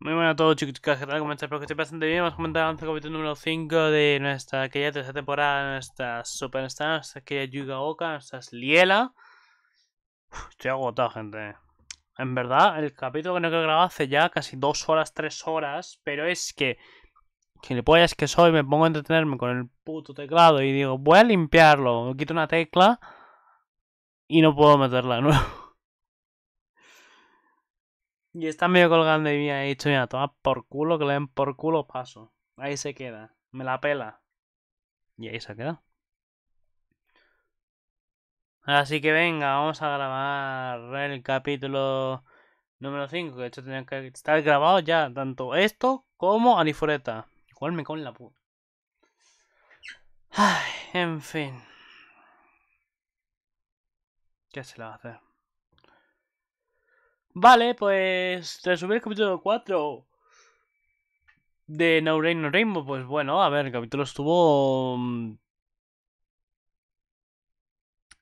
Muy buenas a todos chicos, ¿qué tal? ¿Cómo estáis? Espero que estéis bastante bien. Vamos a comentar el capítulo número 5 de nuestra aquella tercera temporada de nuestra Superstars, aquella Yuga Oka, nuestra Liela. Uf, estoy agotado, gente en verdad, el capítulo que no he grabado hace ya casi dos horas, tres horas, pero es que, que le pollas que soy, me pongo a entretenerme con el puto teclado y digo, voy a limpiarlo, me quito una tecla y no puedo meterla de nuevo. Y está medio colgando y me ha dicho, mira, toma por culo, que le den por culo, paso. Ahí se queda, me la pela. Y ahí se queda. Así que venga, vamos a grabar el capítulo número 5. De hecho, tenía que estar grabado ya tanto esto como Anifureta. Igual me con la puta. en fin. ¿Qué se le va a hacer? Vale, pues resumir el capítulo 4 de No Rain No Rainbow. Pues bueno, a ver, el capítulo estuvo mm,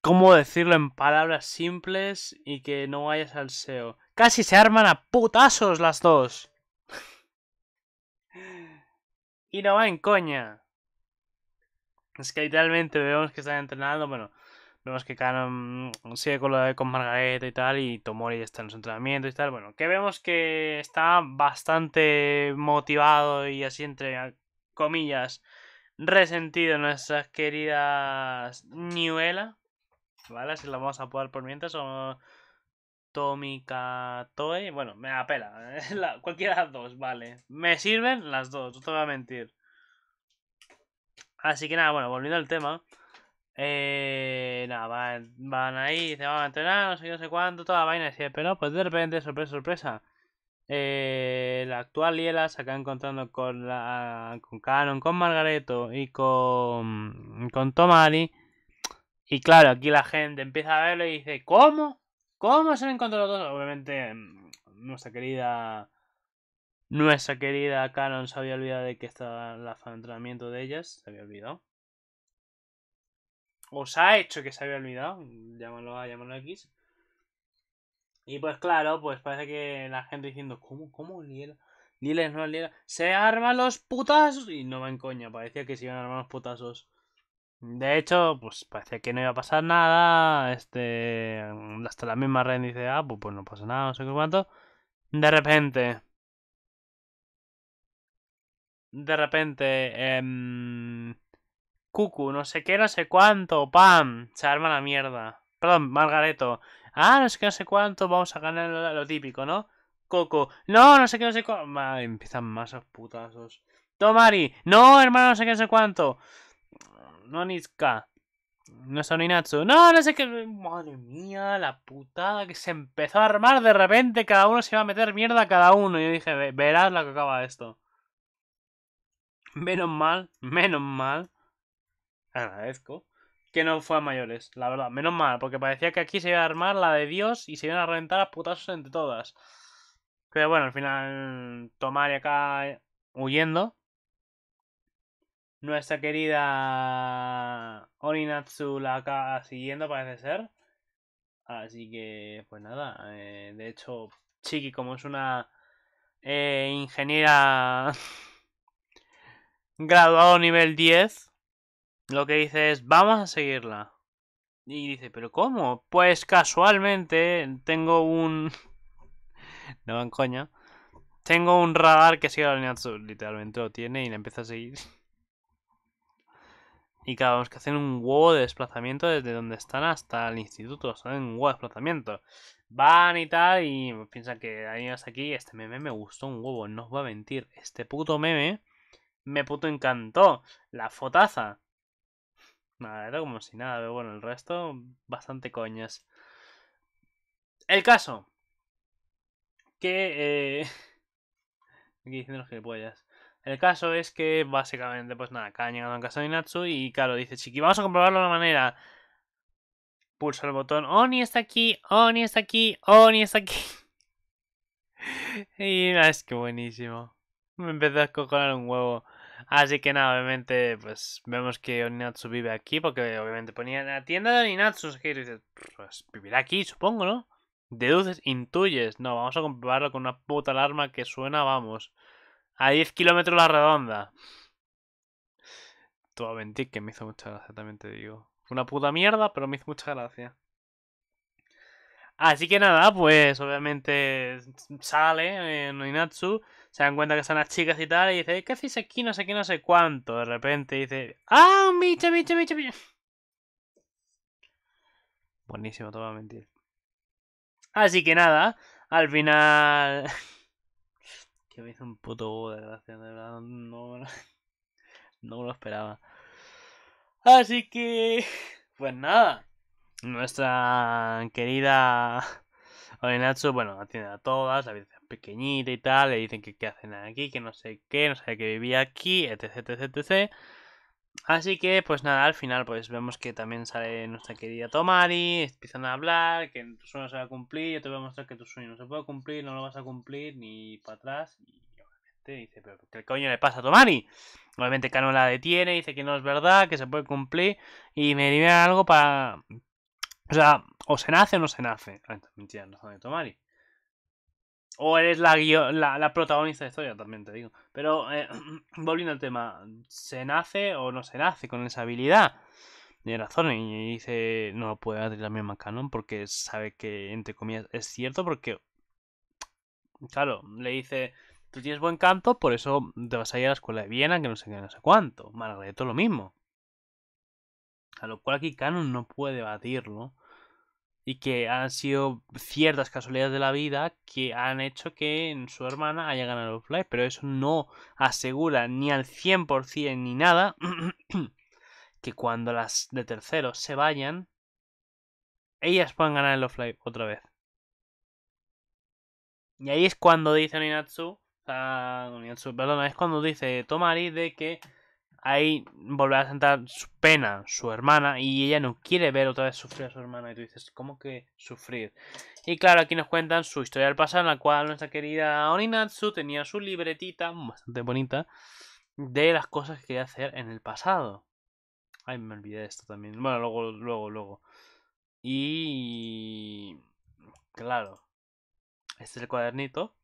cómo decirlo en palabras simples y que no vayas al SEO. Casi se arman a putazos las dos. y no va en coña. Es que literalmente vemos que están entrenando, bueno, vemos que Canon mm, sigue con, la, con Margareta y tal, y Tomori ya está en su entrenamiento y tal, bueno, que vemos que está bastante motivado y así entre comillas resentido nuestras queridas Niuela. ¿Vale? si la vamos a poder por mientras. O... Tomica Toe. Bueno, me apela. ¿eh? cualquiera de las dos, vale. Me sirven las dos, no te voy a mentir. Así que nada, bueno, volviendo al tema. Eh, nada, van, ahí, se van a entrenar, no sé, no sé cuánto, toda la vaina así pero Pues de repente, sorpresa, sorpresa. Eh, la actual Liela se acaba encontrando con la con Canon, con Margareto y con, con Tomari y claro, aquí la gente empieza a verlo y dice, ¿cómo? ¿Cómo se han encontrado todos? Obviamente, mm, nuestra querida... Nuestra querida Canon se había olvidado de que estaba el de entrenamiento de ellas. Se había olvidado. O se ha hecho que se había olvidado. Llámalo A, llámalo X. Y pues claro, pues parece que la gente diciendo, ¿cómo? ¿Cómo? Liela. no Liela. Se arman los putazos. Y no va en coña, parecía que se iban a armar los putazos. De hecho, pues parece que no iba a pasar nada. Este. Mm, hasta la misma red dice, ah, pues, pues no pasa nada, no sé qué cuánto. De repente. De repente. Eh, Cucu, no sé qué, no sé cuánto. ¡Pam! Se arma la mierda. Perdón, Margareto. Ah, no sé qué, no sé cuánto. Vamos a ganar lo, típico, ¿no? Coco. No, no sé qué, no sé cuánto. Empiezan más putazos. Tomari. No, hermano, no sé qué, no sé cuánto. No nizca No es Oninatsu. No, no sé qué. Madre mía, la putada que se empezó a armar de repente. Cada uno se iba a meter mierda a cada uno. Yo dije, verás lo que acaba esto. Menos mal, menos mal. Agradezco. Que no fue a mayores, la verdad. Menos mal, porque parecía que aquí se iba a armar la de Dios y se iban a reventar a putazos entre todas. Pero bueno, al final, Tomar y acá huyendo nuestra querida Oninatsu la acaba siguiendo, parece ser. Así que, pues nada, eh, de hecho, Chiki, como es una eh, ingeniera graduado nivel 10, lo que dice es, vamos a seguirla. Y dice, ¿pero cómo? Pues casualmente tengo un... no van coña. Tengo un radar que sigue a Oninatsu, literalmente lo tiene y la empieza a seguir. Y claro, que hacen un huevo de desplazamiento desde donde están hasta el instituto. son un huevo de desplazamiento. Van y tal y piensan que ahí hasta aquí. Este meme me gustó un huevo, no os voy a mentir. Este puto meme me puto encantó. La fotaza. Nada, era como si nada, pero bueno, el resto bastante coñas. El caso. Que... Eh... Aquí diciendo los gilipollas. El caso es que básicamente, pues nada, acá han llegado en casa de y claro, dice Chiqui, vamos a comprobarlo de una manera. Pulsa el botón, Oni oh, está aquí, Oni oh, está aquí, Oni oh, está aquí. y es que buenísimo. Me empezó a escoger un huevo. Así que nada, obviamente, pues vemos que Oninatsu vive aquí, porque obviamente ponía en la tienda de Oninatsu. Y dices, pues vivirá aquí, supongo, ¿no? Deduces, intuyes. No, vamos a comprobarlo con una puta alarma que suena, vamos. A 10 kilómetros la redonda. Todo mentir que me hizo mucha gracia, también te digo. Fue una puta mierda, pero me hizo mucha gracia. Así que nada, pues obviamente sale eh, Noinatsu. se dan cuenta que son las chicas y tal, y dice, ¿qué haces aquí? No sé qué, no sé cuánto. De repente dice, ¡ah, micha, bicho, micha, bicho! Buenísimo, todo va a mentir. Así que nada, al final que me hizo un puto huevo de gracia, de verdad, no, lo esperaba. Así que, pues nada, nuestra querida Nacho, bueno, atiende a todas, la vida pequeñita y tal, le dicen que qué hacen aquí, que no sé qué, no sé qué vivía aquí, etc, etc, etc. Así que, pues nada, al final pues vemos que también sale nuestra querida Tomari, empiezan a hablar, que tu sueño se va a cumplir, yo te voy a mostrar que tu sueño no se puede cumplir, no lo vas a cumplir, ni para atrás, y obviamente dice, pero ¿qué coño le pasa a Tomari? Obviamente no la detiene, dice que no es verdad, que se puede cumplir, y me diría algo para... O sea, o se nace o no se nace. Ah, mentira, no sabe Tomari. O eres la, la, la, protagonista de historia, también te digo. Pero eh, volviendo al tema, ¿se nace o no se nace con esa habilidad? Y razón, y dice, no puede batir la misma canon porque sabe que, entre comillas, es cierto porque, claro, le dice, tú tienes buen canto, por eso te vas a ir a la escuela de Viena, que no sé qué, no sé cuánto. todo lo mismo. A lo cual aquí Canon no puede batirlo y que han sido ciertas casualidades de la vida que han hecho que su hermana haya ganado el offline, pero eso no asegura ni al 100% ni nada que cuando las de terceros se vayan, ellas puedan ganar el offline otra vez. Y ahí es cuando dice Ninatsu, uh, perdona, es cuando dice Tomari de que ahí volverá a sentar su pena su hermana y ella no quiere ver otra vez sufrir a su hermana. Y tú dices, ¿cómo que sufrir? Y claro, aquí nos cuentan su historia del pasado, en la cual nuestra querida Oninatsu tenía su libretita, bastante bonita, de las cosas que quería hacer en el pasado. Ay, me olvidé de esto también. Bueno, luego, luego, luego. Y... Claro. Este es el cuadernito.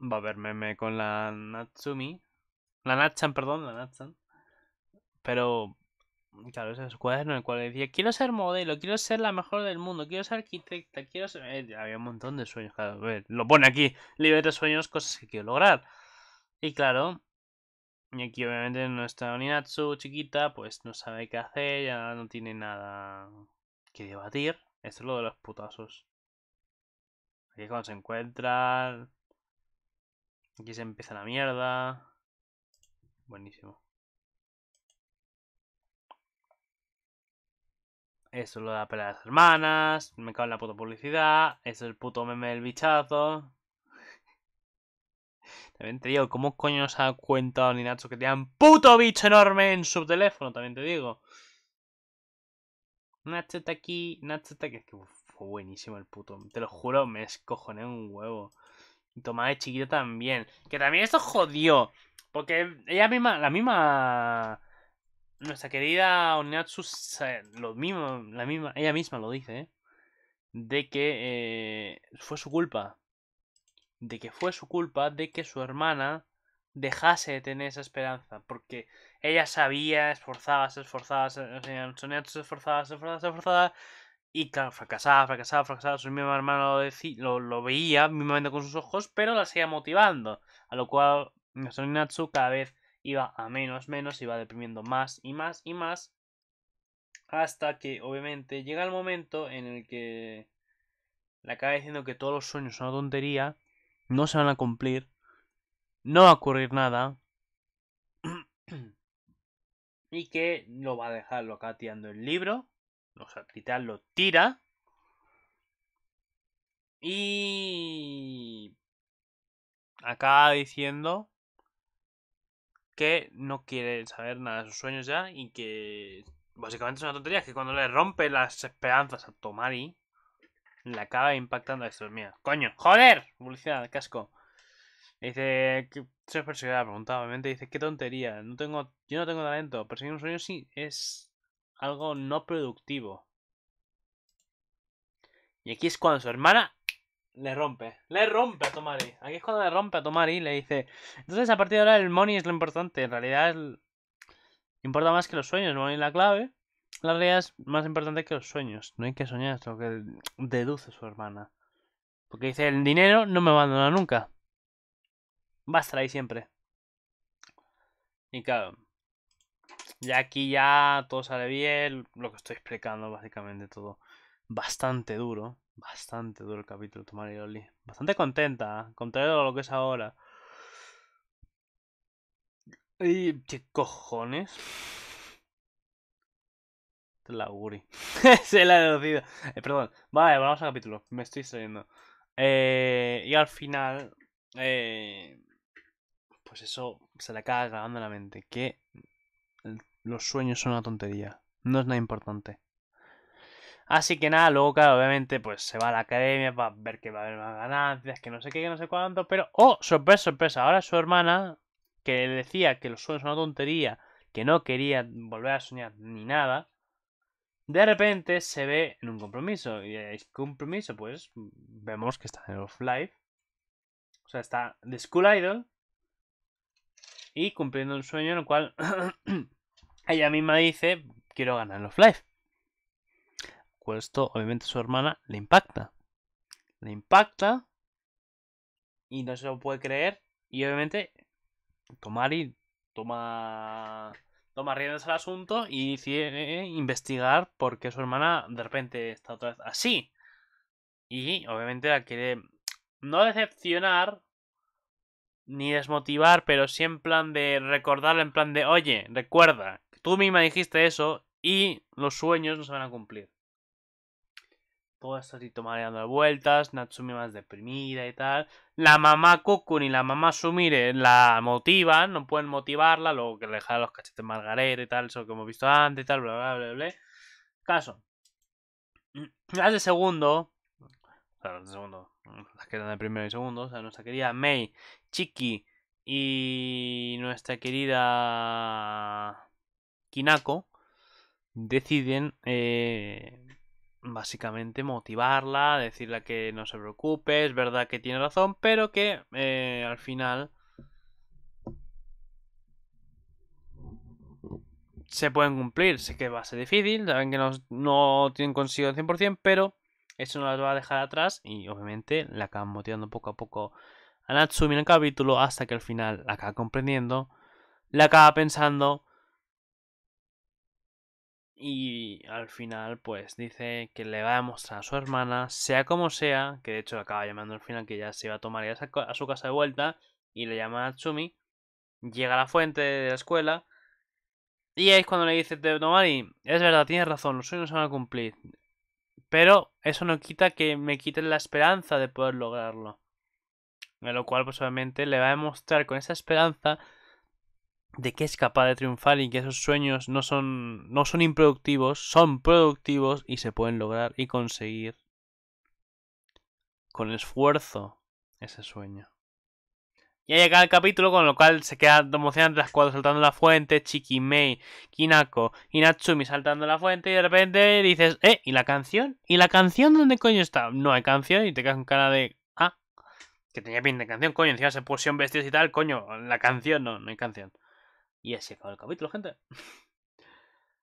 Va a haber meme con la Natsumi. La Natchan, perdón, la Natchan. Pero, claro, es cuaderno en el cual decía, quiero ser modelo, quiero ser la mejor del mundo, quiero ser arquitecta, quiero ser... Eh, había un montón de sueños, claro. lo pone aquí, libre de sueños, cosas que quiero lograr. Y claro, y aquí obviamente nuestra Oninatsu chiquita, pues no sabe qué hacer, ya no tiene nada que debatir. Esto es lo de los putazos. Aquí es cuando se encuentran. Aquí se empieza la mierda. Buenísimo. Eso lo da para de las hermanas. Me cago en la puta publicidad. Eso es el puto meme del bichazo. También te digo, ¿cómo coño nos ha cuenta Nacho que te dan puto bicho enorme en su teléfono? También te digo. Nacho está aquí, Nacho está aquí. que fue buenísimo el puto. Te lo juro, me escojoné un huevo. Y tomada de chiquito también. Que también esto jodió. Porque ella misma, la misma. Nuestra querida Onatsu, lo mismo, la misma, ella misma lo dice, ¿eh? De que eh, fue su culpa. De que fue su culpa de que su hermana dejase de tener esa esperanza. Porque ella sabía, esforzaba, se esforzaba, se, Y claro, fracasaba, fracasaba, fracasaba. Su misma hermana lo, lo, lo veía mismamente con sus ojos, pero la seguía motivando. A lo cual Mm, Nuestro Natsu cada vez iba a menos, menos, iba deprimiendo más y más y más. Hasta que obviamente llega el momento en el que le acaba diciendo que todos los sueños son una tontería, no se van a cumplir, no va a ocurrir nada. y que lo va a dejarlo, lo el libro. O sea, literal lo tira. Y acaba diciendo que no quiere saber nada de sus sueños ya y que básicamente es una tontería, que cuando le rompe las esperanzas a Tomari, le acaba impactando a estos mía. Coño, joder, publicidad, casco. Dice, se persiguió la preguntado, obviamente dice, qué tontería, no tengo, yo no tengo talento, perseguir un sueño sí es algo no productivo. Y aquí es cuando su hermana le rompe. Le rompe a Tomari. Aquí es cuando le rompe a Tomari. Le dice. Entonces, a partir de ahora, el money es lo importante. En realidad, importa más que los sueños. El money es la clave. La realidad es más importante que los sueños. No hay que soñar. Es lo que deduce su hermana. Porque dice: el dinero no me abandona nunca. Va a estar ahí siempre. Y claro. Ya aquí ya todo sale bien. Lo que estoy explicando, básicamente todo bastante duro. Bastante duro el capítulo y Loli. Bastante contenta, ¿eh? contrario a lo que es ahora. Y qué cojones. La guri Se la ha deducido. Eh, perdón. Vale, vamos al capítulo. Me estoy saliendo. Eh, y al final. pues eso se le acaba grabando en la mente. Que los sueños son una tontería. No es nada importante. Así que nada, luego, claro, obviamente, pues se va a la academia para ver que va a haber más ganancias, que no sé qué, que no sé cuánto, pero, oh, sorpresa, sorpresa, ahora su hermana, que le decía que los sueños son una tontería, que no quería volver a soñar ni nada, de repente se ve en un compromiso. Y es compromiso, pues, vemos que está en Off Life. O sea, está de School Idol. Y cumpliendo un sueño en el cual ella misma dice, quiero ganar en Off Life. Pues esto, obviamente, su hermana le impacta. Le impacta. Y no se lo puede creer. Y obviamente, Tomari toma. Toma riendas al asunto y decide investigar por qué su hermana de repente está otra vez así. Y obviamente la quiere no decepcionar ni desmotivar, pero sí en plan de recordarle, en plan de, oye, recuerda, tú misma dijiste eso y los sueños no se van a cumplir todo está así tomando vueltas, Natsumi más deprimida y tal. La mamá coco y la mamá Sumire la motivan, no pueden motivarla, luego que le dejan los cachetes margaret y tal, eso que hemos visto antes y tal, bla, bla, bla, bla. Caso. Las de segundo, Claro, de segundo, las que eran de primero y segundo, o sea, nuestra querida Mei, Chiki y nuestra querida Kinako deciden eh, básicamente motivarla, decirle que no se preocupe, es verdad que tiene razón, pero que eh, al final se pueden cumplir. Sé que va a ser difícil, saben que no, no tienen consigo el 100%, pero eso no las va a dejar atrás y obviamente la acaban motivando poco a poco a Natsumi en el capítulo hasta que al final la acaba comprendiendo, la acaba pensando y al final, pues dice que le va a demostrar a su hermana, sea como sea, que de hecho acaba llamando al final que ya se iba a tomar a su casa de vuelta, y le llama a Tsumi. Llega a la fuente de la escuela, y ahí es cuando le dice Tomari, es verdad, tienes razón, los sueños se van a cumplir. Pero eso no quita que me quiten la esperanza de poder lograrlo. lo cual, pues obviamente, le va a demostrar con esa esperanza de que es capaz de triunfar y que esos sueños no son, no son improductivos, son productivos y se pueden lograr y conseguir con esfuerzo ese sueño. Y ahí llega el capítulo, con lo cual se queda emocionante las cuatro saltando la fuente, Chikimei, Kinako y Natsumi saltando la fuente y de repente dices, eh, ¿y la canción? ¿Y la canción dónde coño está? No hay canción y te quedas con cara de, ah, que tenía pinta de canción, coño, encima se pusieron vestidos y tal, coño, la canción, no, no hay canción. Y así acaba el capítulo, gente.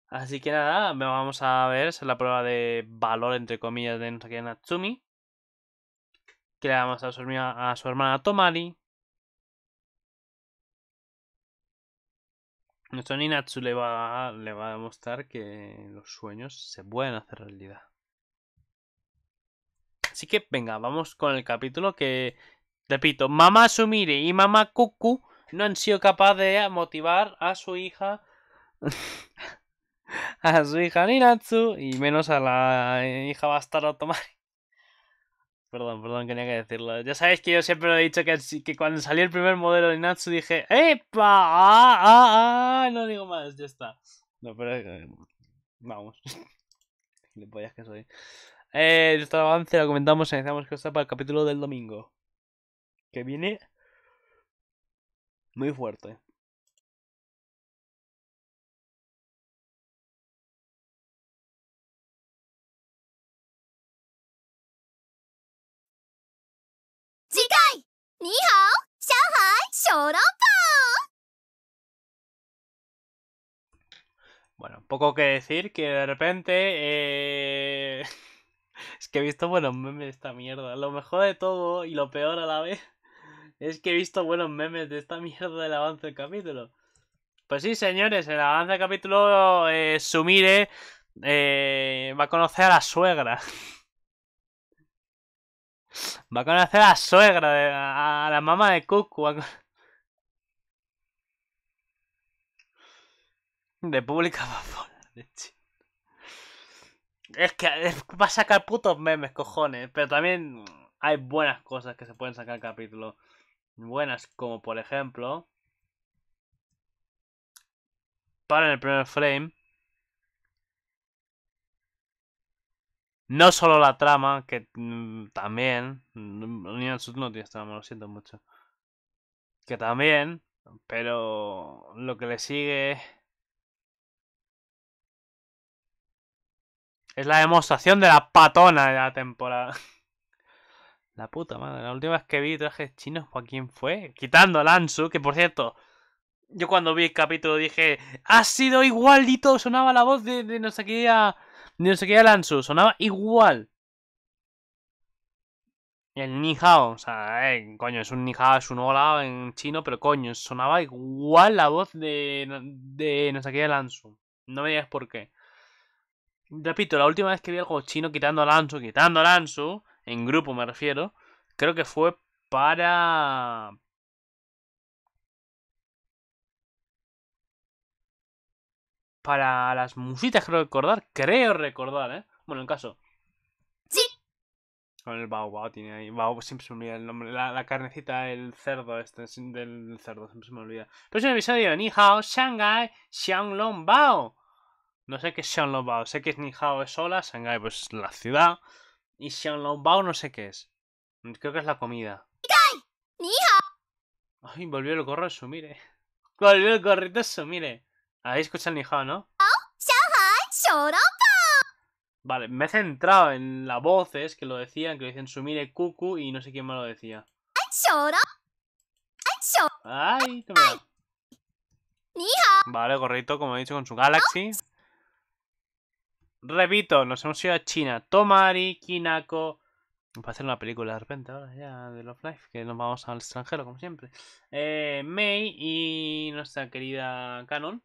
Así que nada, vamos a ver, esa es la prueba de valor, entre comillas, de Nosaki Natsumi. Que le damos a su, hermana Tomari. Nuestro Ninatsu le va, a, le va a demostrar que los sueños se pueden hacer realidad. Así que venga, vamos con el capítulo que, repito, Mamá Sumire y Mamá Kuku no han sido capaces de motivar a su hija. a su hija Ninatsu y menos a la eh, hija bastarda Tomari. Perdón, perdón, tenía que decirlo. Ya sabéis que yo siempre lo he dicho que, que cuando salió el primer modelo de Ninatsu dije ¡Epa! Ah, ah, ah", no digo más, ya está. No, pero... Eh, vamos. Le que soy. Eh, nuestro avance lo comentamos y que está para el capítulo del domingo. Que viene muy fuerte. Bueno, poco que decir que de repente... Eh... es que he visto bueno, memes de esta mierda. Lo mejor de todo y lo peor a la vez es que he visto buenos memes de esta mierda del avance del capítulo. Pues sí, señores, el avance del capítulo eh, Sumire eh, va a conocer a la suegra. Va a conocer a la suegra, a la mamá de Cuckoo. República bafona, de Es que va a sacar putos memes, cojones. Pero también hay buenas cosas que se pueden sacar capítulo buenas como por ejemplo para en el primer frame no solo la trama que mm, también Unión mm, Sud no tiene trama lo siento mucho que también pero lo que le sigue es la demostración de la patona de la temporada La puta madre. La última vez que vi trajes chinos, ¿a quién fue? Quitando a Lansu, que por cierto, yo cuando vi el capítulo dije, ha sido igualito, sonaba la voz de, de no sé de no sé Lansu, sonaba igual. El Nihao, o sea, eh, coño, es un Nihao, es un hola en chino, pero coño, sonaba igual la voz de, de no sé Lansu. No me digas por qué. Repito, la última vez que vi algo chino quitando a Lansu, quitando a Lansu, en grupo me refiero, creo que fue para... Para las musitas creo recordar, creo recordar, ¿eh? Bueno, en caso. Sí. Con el bao bao tiene ahí. Bao siempre se me olvida el nombre. La, carnecita el cerdo, este, del cerdo, siempre se me olvida. próximo episodio Nihao, Ni Shanghai, Xianglong Bao. No sé qué es Xianglong Bao, sé que es Ni es sola, Shanghai pues la ciudad. Y Xiaolongbao no sé qué es. Mm, creo que es la comida. Ay, volvió el gorro a sumire. Volvió el gorrito a sumire. Ahí escucha el Nihao, ¿no? ¡Oh! Vale, me he centrado en las voces que lo decían, que lo dicen sumire cucu y no sé quién me lo decía. Ay, Vale, gorrito, como he dicho, con su Galaxy. ¡Oh! Repito, nos hemos ido a China. Tomari, Kinako. Va a hacer una película de repente ahora ya de Love Life, que nos vamos al extranjero, como siempre. Eh, Mei y nuestra querida Canon.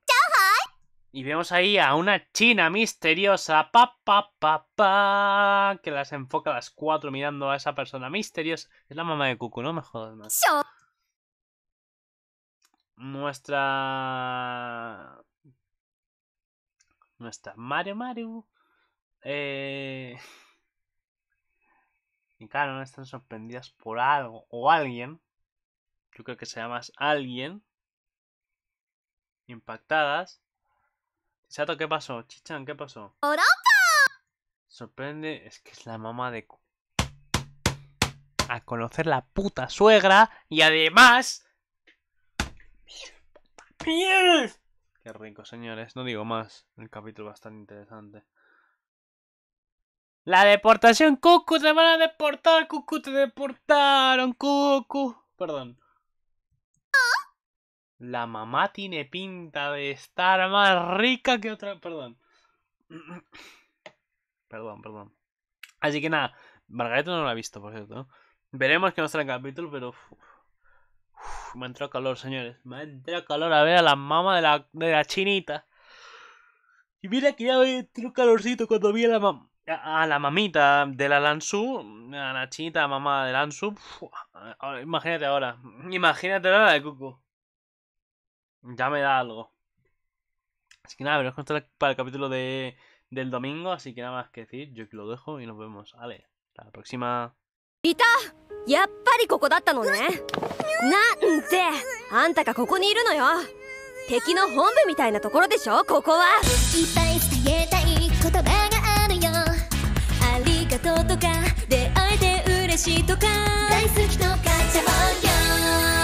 Y vemos ahí a una china misteriosa, pa, pa, que las enfoca a las cuatro mirando a esa persona misteriosa. Es la mamá de Cucu, no me jodas más. Nuestra no está Mario Mario. Eh, y claro, no están sorprendidas por algo o alguien. Yo creo que se llama alguien. Impactadas. Sato, ¿qué pasó? Chichan, ¿qué pasó? Sorprende, es que es la mamá de. A conocer la puta suegra y además. ¡Piel! Qué rico, señores. No digo más. El capítulo va a interesante. La deportación, Cucu, te van a deportar, Cucu, te deportaron, Cucu. Perdón. La mamá tiene pinta de estar más rica que otra. Perdón. Perdón, perdón. Así que nada, Margarita no lo ha visto, por cierto. Veremos que nos trae el capítulo, pero. Uf, me entró calor, señores. Me entró calor a ver a la mamá de la, de la chinita. Y mira que ya me entró calorcito cuando vi a la mamá. A, la mamita de la Lansu, a la chinita mamá de Lansu, imagínate ahora, imagínate ahora la de Cucu. Ya me da algo. Así que nada, es para el capítulo de, del domingo, así que nada más que decir, yo lo dejo y nos vemos. Vale, hasta la próxima. やっぱりここだったのねなんてあんたがここにいるのよ敵の本部みたいなところでしょここはいっぱい伝えたい言葉があるよありがとうとか出会えて嬉しいとか大好きとかちゃおうよ